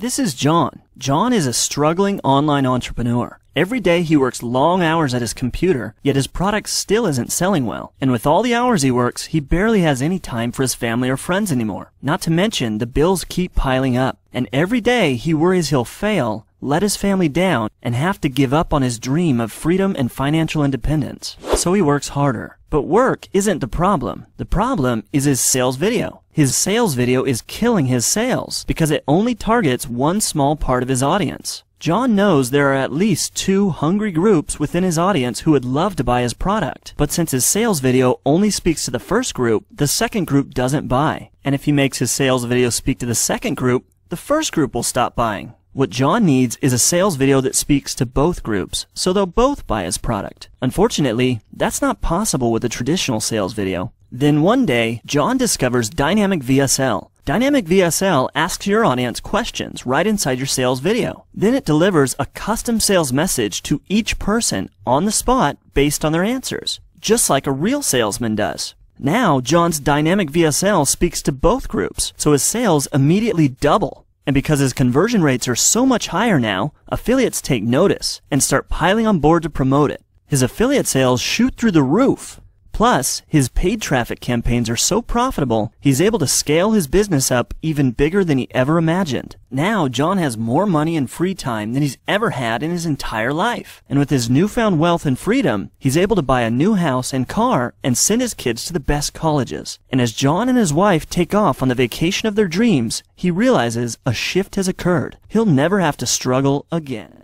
This is John. John is a struggling online entrepreneur. Every day he works long hours at his computer, yet his product still isn't selling well. And with all the hours he works, he barely has any time for his family or friends anymore. Not to mention, the bills keep piling up. And every day he worries he'll fail let his family down, and have to give up on his dream of freedom and financial independence. So he works harder. But work isn't the problem. The problem is his sales video. His sales video is killing his sales because it only targets one small part of his audience. John knows there are at least two hungry groups within his audience who would love to buy his product, but since his sales video only speaks to the first group, the second group doesn't buy. And if he makes his sales video speak to the second group, the first group will stop buying. What John needs is a sales video that speaks to both groups, so they'll both buy his product. Unfortunately, that's not possible with a traditional sales video. Then one day, John discovers Dynamic VSL. Dynamic VSL asks your audience questions right inside your sales video. Then it delivers a custom sales message to each person on the spot based on their answers, just like a real salesman does. Now, John's Dynamic VSL speaks to both groups, so his sales immediately double. And because his conversion rates are so much higher now, affiliates take notice and start piling on board to promote it. His affiliate sales shoot through the roof. Plus, his paid traffic campaigns are so profitable, he's able to scale his business up even bigger than he ever imagined. Now, John has more money and free time than he's ever had in his entire life. And with his newfound wealth and freedom, he's able to buy a new house and car and send his kids to the best colleges. And as John and his wife take off on the vacation of their dreams, he realizes a shift has occurred. He'll never have to struggle again.